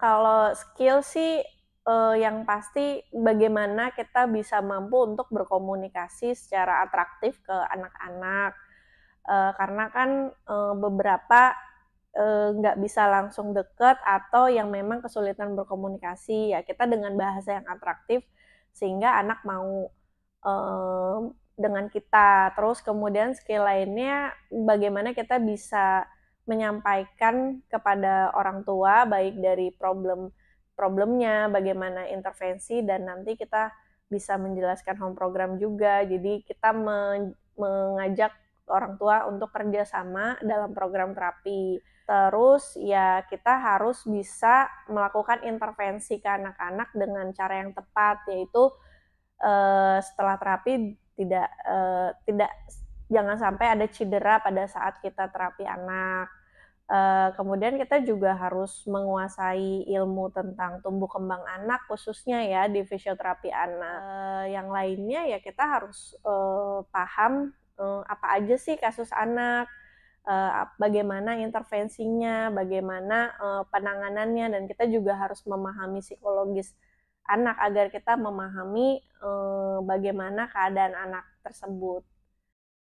Kalau skill sih uh, yang pasti bagaimana kita bisa mampu untuk berkomunikasi secara atraktif ke anak-anak. uh, karena kan uh, beberapa nggak bisa langsung deket atau yang memang kesulitan berkomunikasi ya kita dengan bahasa yang atraktif sehingga anak mau dengan kita terus kemudian skill lainnya bagaimana kita bisa menyampaikan kepada orang tua baik dari problem problemnya, bagaimana intervensi dan nanti kita bisa menjelaskan home program juga. Jadi kita mengajak orang tua untuk kerjasama dalam program terapi. Terus ya kita harus bisa melakukan intervensi ke anak-anak dengan cara yang tepat, yaitu eh, setelah terapi tidak eh, tidak jangan sampai ada cedera pada saat kita terapi anak Eh, kemudian kita juga harus menguasai ilmu tentang tumbuh kembang anak khususnya ya di fisioterapi anak. Uh, yang lainnya ya kita harus uh, paham uh, apa aja sih kasus anak, bagaimana intervensinya, bagaimana penanganannya dan kita juga harus memahami psikologis anak agar kita memahami bagaimana keadaan anak tersebut.